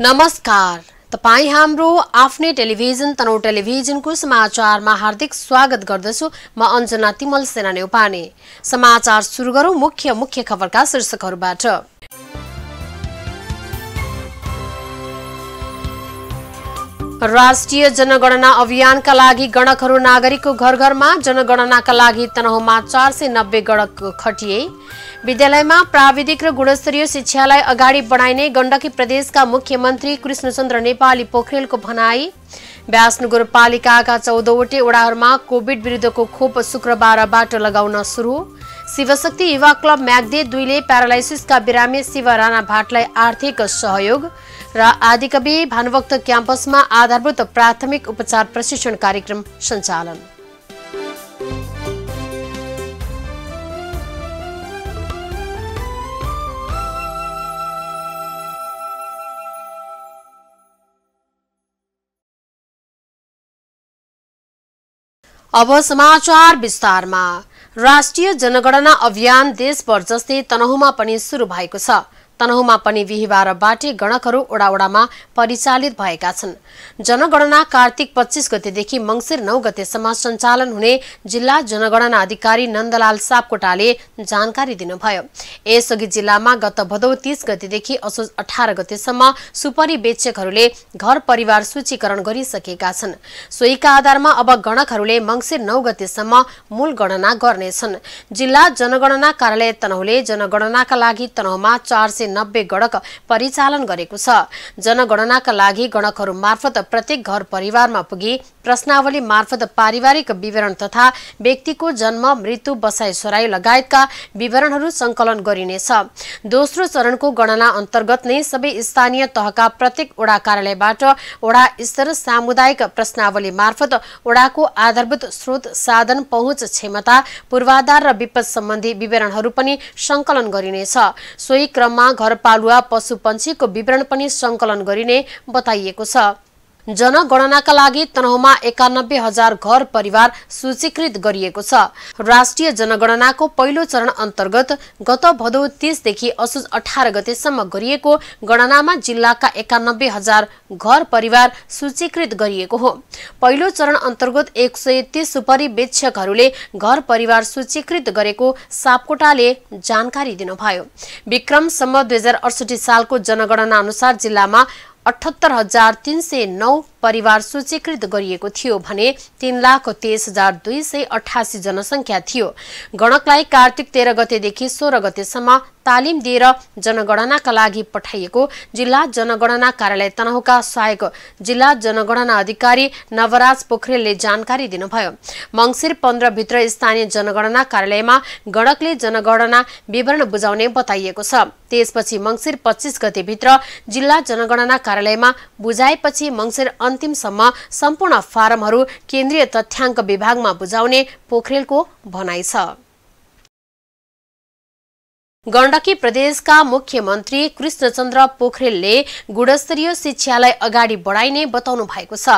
नमस्कार तपाईँ हाम्रो आफ्नै टेलिभिजन तनौ टेलिभिजनको समाचारमा हार्दिक स्वागत गर्दछु म अञ्जना तिमल सेना नेउपाने समाचार सुरु गरौँ मुख्य मुख्य खबरका शीर्षकहरूबाट राष्ट्रिय जनगणना अभियानका लागि गणकहरू नागरिकको घर घरमा जनगणनाका लागि तनहुमा चार सय नब्बे गणक खटिए विद्यालयमा प्राविधिक र गुणस्तरीय शिक्षालाई अगाडि बढाइने गण्डकी प्रदेशका मुख्यमन्त्री कृष्णचन्द्र नेपाली पोखरेलको भनाई व्यास नगरपालिकाका चौधवटै वडाहरूमा कोविड विरुद्धको खोप शुक्रबारबाट लगाउन सुरु शिवशक्ति युवा क्लब म्याग्दे दुईले प्यारालाइसिसका बिरामी शिव राणा भाटलाई आर्थिक सहयोग र आदिकवि भानुभक्त क्याम्पसमा आधारभूत प्राथमिक उपचार प्रशिक्षण कार्यक्रम सञ्चालन अब समाचार विस्तारमा राष्ट्रिय जनगणना अभियान देशभर जस्तै तनहुमा पनि सुरु भएको छ तनहुमा पनि बाटे गणकहरू ओडाओडामा परिचालित भएका छन् जनगणना कार्तिक पच्चिस गतेदेखि मङ्सिर नौ गतेसम्म सञ्चालन हुने जिल्ला जनगणना अधिकारी नन्दलाल सापकोटाले जानकारी दिनुभयो यसअघि जिल्लामा गत भदौ तीस गतेदेखि असोज अठार गतेसम्म सुपरिवेक्षकहरूले घर परिवार सूचीकरण गरिसकेका छन् सोहीका आधारमा अब गणकहरूले मङ्सिर नौ गतेसम्म मूल गणना गर्नेछन् जिल्ला जनगणना कार्यालय तनहुले जनगणनाका लागि तनहुमा चार सय नब्बे गणक परिचालन गरेको छ जनगणनाका लागि गणकहरू मार्फत प्रत्येक घर परिवारमा पुगी प्रश्नावली मार्फत पारिवारिक विवरण तथा व्यक्तिको जन्म मृत्यु बसाइ सराई लगायतका विवरणहरू सङ्कलन गरिनेछ दोस्रो चरणको गणना अन्तर्गत नै सबै स्थानीय तहका प्रत्येक वडा कार्यालयबाट वडा स्तर सामुदायिक प्रश्नावली मार्फत वडाको आधारभूत स्रोत साधन पहुँच क्षमता पूर्वाधार र विपद सम्बन्धी विवरणहरू पनि सङ्कलन गरिनेछ सोही क्रममा घरपालुवा पशुपक्षीको विवरण पनि सङ्कलन गरिने बताइएको छ जनगणनाका लागि तनहुमा एकानब्बे हजार घर परिवार सूचीकृत गरिएको छ राष्ट्रिय जनगणनाको पहिलो चरण अन्तर्गत गत भदौ तीसदेखि असोज अठार गतेसम्म गरिएको गणनामा जिल्लाका एकानब्बे हजार घर परिवार सूचीकृत गरिएको हो पहिलो चरण अन्तर्गत एक सय तीस सुपरिवेक्षकहरूले घर परिवार सूचीकृत गरेको सापकोटाले जानकारी दिनुभयो विक्रमसम्म दुई हजार अडसठी सालको जनगणना अनुसार जिल्लामा अठहत्तर हजार तिन सय नौ परिवार सूचीकृत गरिएको थियो भने तीन लाख तेइस हजार दुई सय अठासी जनसङ्ख्या थियो गणकलाई कार्तिक तेह्र गतेदेखि सोह्र गतेसम्म तालिम दिएर जनगणनाका लागि पठाइएको जिल्ला जनगणना कार्यालय तनहुका सहायक जिल्ला जनगणना अधिकारी नवराज पोखरेलले जानकारी दिनुभयो मङ्सिर पन्ध्रभित्र स्थानीय जनगणना कार्यालयमा गणकले जनगणना विवरण बुझाउने बताइएको छ त्यसपछि मङ्सिर पच्चिस गतेभित्र जिल्ला जनगणना कार्यालयमा बुझाएपछि मङ्सिर अन्तिमसम्म सम्पूर्ण फारमहरू केन्द्रीय तथ्याङ्क विभागमा बुझाउने पोखरेलको भनाइ छ गण्डकी प्रदेशका मुख्यमन्त्री कृष्णचन्द्र पोखरेलले गुणस्तरीय शिक्षालाई अगाडि बढाइने बताउनु भएको छ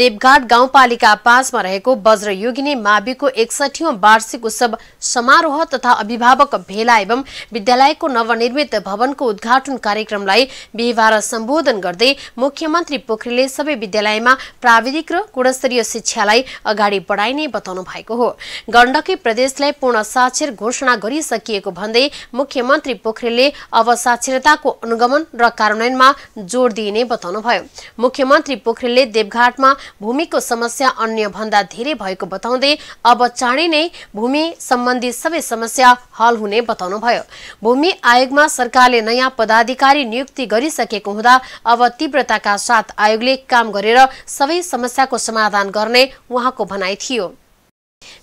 देवघाट गाउँपालिका पाँचमा रहेको वज्रयोगिनी माविको एकसठी वार्षिक उत्सव समारोह तथा अभिभावक भेला एवं विद्यालयको नवनिर्मित भवनको उद्घाटन कार्यक्रमलाई बिहिबार सम्बोधन गर्दै मुख्यमन्त्री पोखरेलले सबै विद्यालयमा प्राविधिक र गुणस्तरीय शिक्षालाई अगाडि बढाइने बताउनु भएको हो गण्डकी प्रदेशलाई पूर्ण साक्षर घोषणा गरिसकिएको भन्दै मुख्यमन्त्री पोखरेलले अब साक्षरताको अनुगमन र कार्यान्वयनमा जोड दिइने बताउनुभयो मुख्यमन्त्री पोखरेलले देवघाटमा भूमिको समस्या अन्य भन्दा धेरै भएको बताउँदै अब चाँडै नै भूमि सम्बन्धी सबै समस्या हल हुने बताउनुभयो भूमि आयोगमा सरकारले नयाँ पदाधिकारी नियुक्ति गरिसकेको हुँदा अब तीव्रताका साथ आयोगले काम गरेर सबै समस्याको समाधान गर्ने उहाँको भनाइ थियो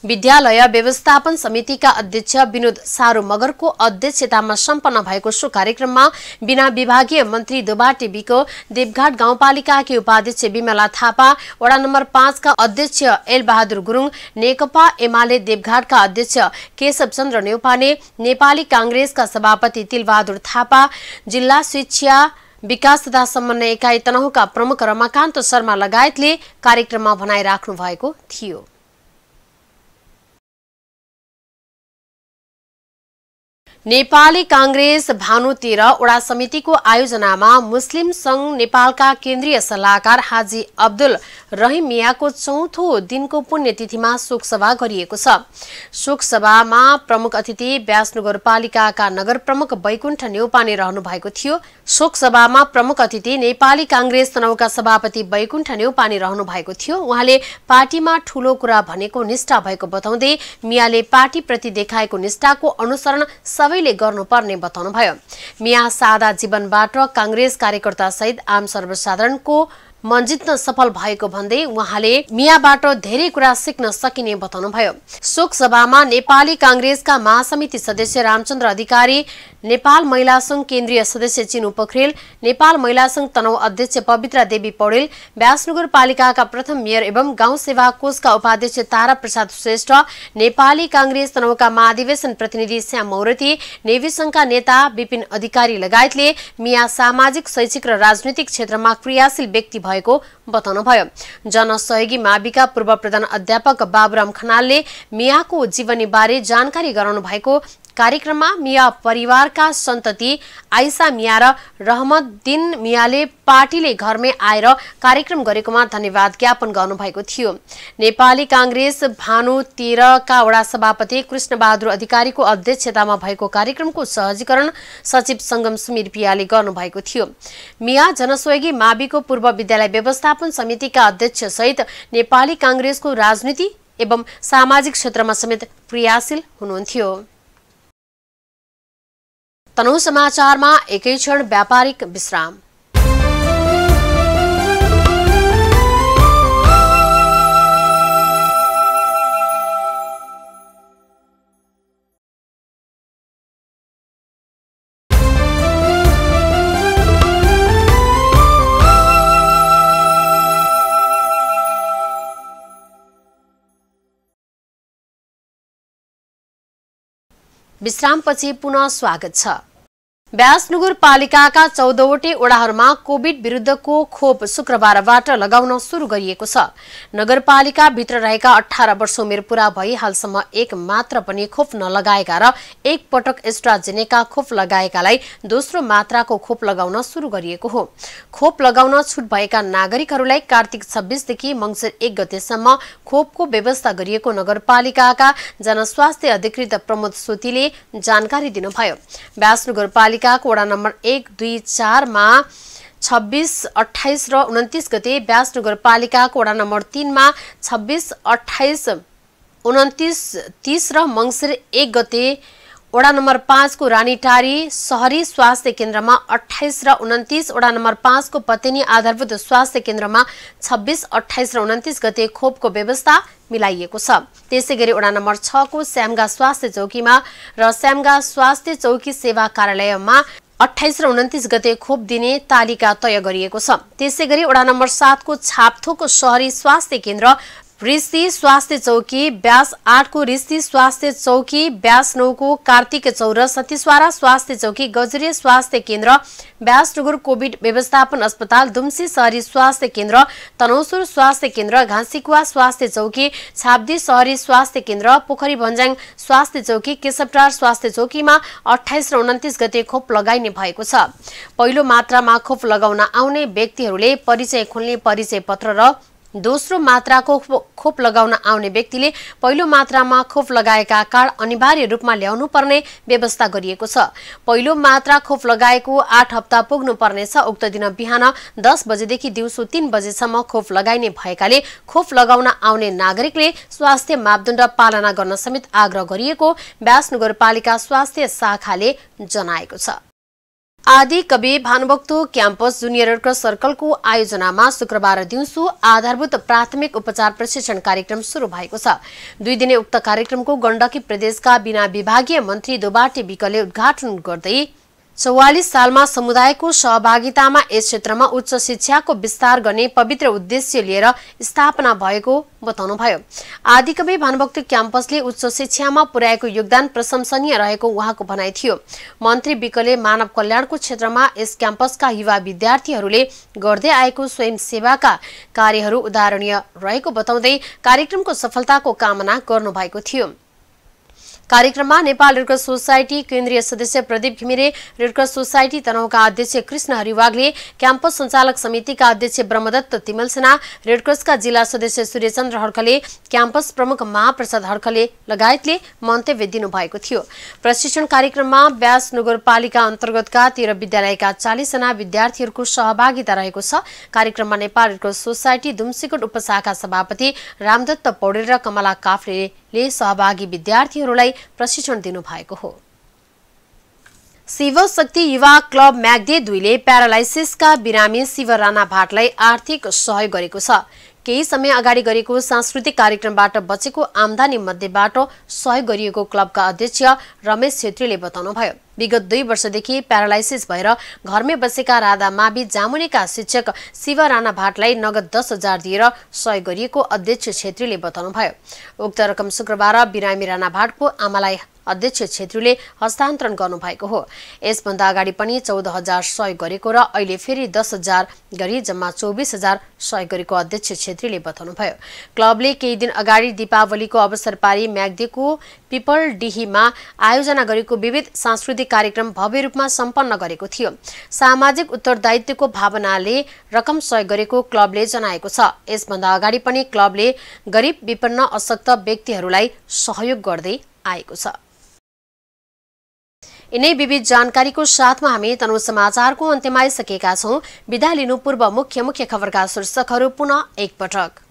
विद्यालय व्यवस्थापन समितिका अध्यक्ष विनोद सारो मगरको अध्यक्षतामा सम्पन्न भएको सो कार्यक्रममा बिना विभागीय मन्त्री दोबाटे बिको देवघाट गाउँपालिकाकी उपाध्यक्ष विमला थापा वडा नम्बर पाँचका अध्यक्ष एलबहादुर गुरुङ नेकपा एमाले देवघाटका अध्यक्ष केशव चन्द्र नेपाने नेपाली काङ्ग्रेसका सभापति तिलबहादुर थापा जिल्ला शिक्षा विकास तथा समन्वय एकाइ तनहुका प्रमुख रमाकान्त शर्मा लगायतले कार्यक्रममा भनाइराख्नु भएको थियो नेपाली काङ्ग्रेस भानुतिर ओडा समितिको आयोजनामा मुस्लिम संघ नेपालका केन्द्रीय सल्लाहकार हाजी अब्दुल रहिम मियाको चौथो दिनको पुण्यतिथिमा शोकसभा गरिएको छ शोकसभामा प्रमुख अतिथि ब्यास नगरपालिकाका नगर प्रमुख वैकुण्ठ नेउपाने रहनु भएको थियो शोकसभामा प्रमुख अतिथि नेपाली काङ्ग्रेस तनहुका सभापति वैकुण्ठ नेउपाने रहनु भएको थियो उहाँले पार्टीमा ठूलो कुरा भनेको निष्ठा भएको बताउँदै मियाले पार्टीप्रति देखाएको निष्ठाको अनुसरण सबैले गर्नुपर्ने बताउनुभयो मिया सादा जीवनबाट काङ्ग्रेस सहित आम सर्वसाधारणको मन जित्न सफल भएको भन्दै उहाँले मियाबाट धेरै कुरा सिक्न सकिने बताउनुभयो शोक सभामा नेपाली काङ्ग्रेसका महासमिति सदस्य रामचन्द्र अधिकारी नेपाल महिला संघ केन्द्रीय सदस्य चिनु पोखरेल नेपाल महिला संघ तनौ अध्यक्ष पवित्रा देवी पौडेल व्यासनगरपालिकाका प्रथम मेयर एवं गाउँ सेवा कोषका उपाध्यक्ष तारा प्रसाद श्रेष्ठ नेपाली काङ्ग्रेस तनौका महाधिवेशन प्रतिनिधि श्याम मौरती नेवी संघका नेता विपिन अधिकारी लगायतले मिया सामाजिक शैक्षिक र राजनैतिक क्षेत्रमा क्रियाशील व्यक्ति भएको बताउनुभयो जनसहयोगी माविका पूर्व प्रधान अध्यापक बाबुराम खनालले मियाको जीवनीबारे जानकारी गराउनु भएको कार्यक्रममा मिया परिवारका सन्तति आइसा मिया र दिन मियाले पार्टीले घरमै आएर कार्यक्रम गरेकोमा धन्यवाद ज्ञापन गर्नुभएको थियो नेपाली काङ्ग्रेस भानु तेह्रका वडा सभापति कृष्णबहादुर अधिकारीको अध्यक्षतामा भएको कार्यक्रमको सहजीकरण सचिव सङ्गम सुमिर पियाले गर्नुभएको थियो मिया जनसहयोगी माविको पूर्व विद्यालय व्यवस्थापन समितिका अध्यक्ष सहित नेपाली काङ्ग्रेसको राजनीति एवं सामाजिक क्षेत्रमा समेत क्रियाशील हुनुहुन्थ्यो तनहु समाचारमा एकै क्षण व्यापारिक विश्राम विश्रामपछि पुनः स्वागत छ व्यासनगर पालिकाका चौधवटै ओडाहरूमा कोविड विरूद्धको खोप शुक्रबारबाट लगाउन शुरू गरिएको छ नगरपालिका भित्र रहेका अठार वर्ष उमेर पूरा भई हालसम्म एक मात्र पनि खोप नलगाएका र एक पटक एस्ट्राजेनेका खोप लगाएकालाई दोस्रो मात्राको खोप लगाउन शुरू गरिएको हो खोप लगाउन छुट भएका नागरिकहरूलाई कार्तिक छब्बीसदेखि मङ्सिर एक गतेसम्म खोपको व्यवस्था गरिएको नगरपालिकाका जनस्वास्थ्य अधिकृत प्रमोद सोतीले जानकारी दिनुभयो पालिकाको वडा नम्बर एक दुई चारमा छब्बिस अठाइस र उन्तिस गते ब्यास नगरपालिकाको वडा नम्बर तिनमा छब्बिस अठाइस उन्तिस तिस र मङ्सिर एक गते वडा नम्बर पाँचको रानीटारी सहरी स्वास्थ्य केन्द्रमा अठाइस र उन्तिस वडा नम्बर पाँचको पतेनी आधारभूत स्वास्थ्य केन्द्रमा छब्बिस अठाइस र उन्तिस गते खोपको व्यवस्था मिलाइएको छ त्यसै गरी वडा नम्बर छको स्यामगा स्वास्थ्य चौकीमा र स्यामगा स्वास्थ्य चौकी सेवा कार्यालयमा अठाइस र उन्तिस गते खोप दिने तालिका तय गरिएको छ त्यसै गरी वडा नम्बर सातको छापथोको सहरी स्वास्थ्य केन्द्र ऋषि स्वास्थ्य चौकी ब्यास आठको ऋषि स्वास्थ्य चौकी ब्यास नौको कार्तिक चौर सतीसवारा स्वास्थ्य चौकी गजुरे स्वास्थ्य केन्द्र ब्यास नगर कोविड व्यवस्थापन अस्पताल दुम्सी सहरी स्वास्थ्य केन्द्र तनौसुर स्वास्थ्य केन्द्र घाँसीकुवा स्वास्थ्य चौकी छाब्दी शहरी स्वास्थ्य केन्द्र पोखरी भन्ज्याङ स्वास्थ्य चौकी केशवटार स्वास्थ्य चौकीमा अठाइस र उन्तिस गते खोप लगाइने भएको छ पहिलो मात्रामा खोप लगाउन आउने व्यक्तिहरूले परिचय खोल्ने परिचय पत्र र दोस्रो मात्राको खोप लगाउन आउने व्यक्तिले पहिलो मात्रामा खोप लगाएका कार्ड अनिवार्य रूपमा ल्याउनु पर्ने व्यवस्था गरिएको छ पहिलो मात्रा खोप लगाएको आठ हप्ता पुग्नु पर्नेछ उक्त दिन बिहान दस बजेदेखि दिउँसो तीन बजेसम्म खोप लगाइने भएकाले खोप लगाउन आउने नागरिकले स्वास्थ्य मापदण्ड पालना गर्न समेत आग्रह गरिएको व्यास नगरपालिका स्वास्थ्य शाखाले जनाएको छ आदि कवि भानुभक्तो क्याम्पस जुनियर क्रस सर्कलको आयोजनामा शुक्रबार दिउँसो आधारभूत प्राथमिक उपचार प्रशिक्षण कार्यक्रम शुरू भएको छ दुई दिने उक्त कार्यक्रमको गण्डकी प्रदेशका बिना विभागीय मन्त्री दोबाटे विकले उद्घाटन गर्दै चौवालिस सालमा समुदायको सहभागितामा यस क्षेत्रमा उच्च शिक्षाको विस्तार गर्ने पवित्र उद्देश्य लिएर स्थापना भएको बताउनुभयो आदिकवि भानुभक्त क्याम्पसले उच्च शिक्षामा पुर्याएको योगदान प्रशंसनीय रहेको उहाँको भनाइ थियो मन्त्री विकले मानव कल्याणको क्षेत्रमा यस क्याम्पसका युवा विद्यार्थीहरूले गर्दै आएको स्वयंसेवाका कार्यहरू उदाहरणीय रहेको बताउँदै कार्यक्रमको सफलताको कामना गर्नुभएको थियो कार्यक्रममा नेपाल रेडक्रस सोसाइटी केन्द्रीय सदस्य प्रदीप घिमिरे रेडक्रस सोसाइटी तनहुका अध्यक्ष कृष्ण हरिवागले क्याम्पस सञ्चालक समितिका अध्यक्ष ब्रह्मदत्त तिमलसेना रेडक्रसका जिल्ला सदस्य सूर्यचन्द्र हर्खले क्याम्पस प्रमुख महाप्रसाद हर्खले लगायतले मन्तव्य दिनुभएको थियो प्रशिक्षण कार्यक्रममा व्यास नगरपालिका अन्तर्गतका तेह्र विद्यालयका चालिसजना विद्यार्थीहरूको सहभागिता रहेको छ कार्यक्रममा नेपाल रेडक्रस सोसाइटी दुम्सीकोट उपशाखा सभापति रामदत्त पौडेल र कमला काफले ले सहभागी विद्यार्थीहरूलाई प्रशिक्षण दिनुभएको हो शिवशक्ति युवा क्लब म्याग्दे दुईले प्यारालाइसिसका बिरामी शिव राणा भाटलाई आर्थिक सहयोग गरेको छ केही समय अगाडि गरेको सांस्कृतिक कार्यक्रमबाट बचेको आम्दानी मध्येबाट सहयोग गरिएको क्लबका अध्यक्ष रमेश छेत्रीले बताउनुभयो विगत दुई वर्षदेखि प्यारालाइसिस भएर घरमै बसेका राधा मावि जामुनेका शिक्षक शिव राणा भाटलाई नगद दस हजार दिएर सहयोग गरिएको अध्यक्ष छेत्रीले बताउनुभयो उक्त रकम शुक्रबार बिरामी राणा भाटको आमालाई अध्यक्ष छेत्रीले हस्तान्तरण गर्नुभएको हो यसभन्दा अगाडि पनि चौध हजार सहयोग गरेको र अहिले फेरि दस हजार गरी जम्मा चौबिस हजार सहयोग गरेको अध्यक्ष छेत्रीले बताउनुभयो क्लबले केही दिन अगाडि दीपावलीको अवसर पारी पिपल पिपलडिहीमा आयोजना गरेको विविध सांस्कृतिक सांस्कृतिक कार्यक्रम भव्य रूपमा सम्पन्न गरेको थियो सामाजिक उत्तरदायित्वको भावनाले रकम सहयोग गरेको क्लबले जनाएको छ यसभन्दा अगाडि पनि क्लबले गरिब विपन्न अशक्त व्यक्तिहरूलाई सहयोग गर्दै आएको छ यिनै विविध जानकारीको साथमा हामी तनहु समाचारको अन्त्यमा आइसकेका छौँ विदा लिनु पूर्व मुख्य मुख्य खबरका शीर्षकहरू पुनः एकपटक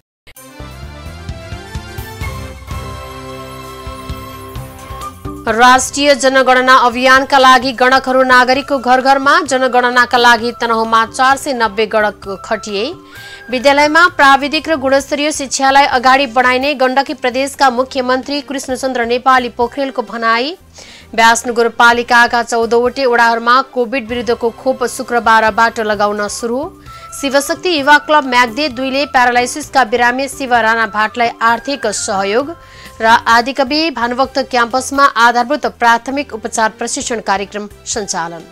राष्ट्रिय जनगणना अभियानका लागि गणकहरू नागरिकको घर घरमा जनगणनाका लागि तनहुमा चार सय नब्बे गणक खटिए विद्यालयमा प्राविधिक र गुणस्तरीय शिक्षालाई अगाडि बढाइने गण्डकी प्रदेशका मुख्यमन्त्री कृष्णचन्द्र नेपाली पोखरेलको भनाई व्यास नगरपालिकाका चौधवटै वडाहरूमा कोविड विरुद्धको खोप शुक्रबारबाट लगाउन सुरु शिवशक्ति युवा क्लब म्याग्दे दुईले प्यारालाइसिसका बिरामी शिव राणा भाटलाई आर्थिक सहयोग र आदिकवि भानुभक्त क्याम्पसमा आधारभूत प्राथमिक उपचार प्रशिक्षण कार्यक्रम सञ्चालन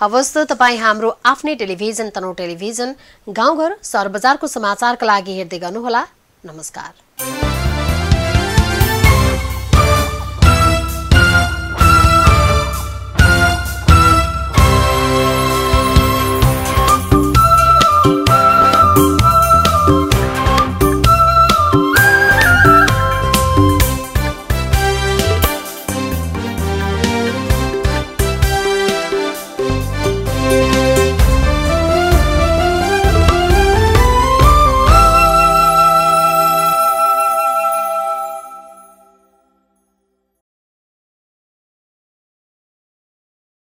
हवस् त तपाईँ हाम्रो आफ्नै टेलिभिजन तनौ टेलिभिजन गाउँघर सहर बजारको समाचारका लागि हेर्दै गर्नुहोला नमस्कार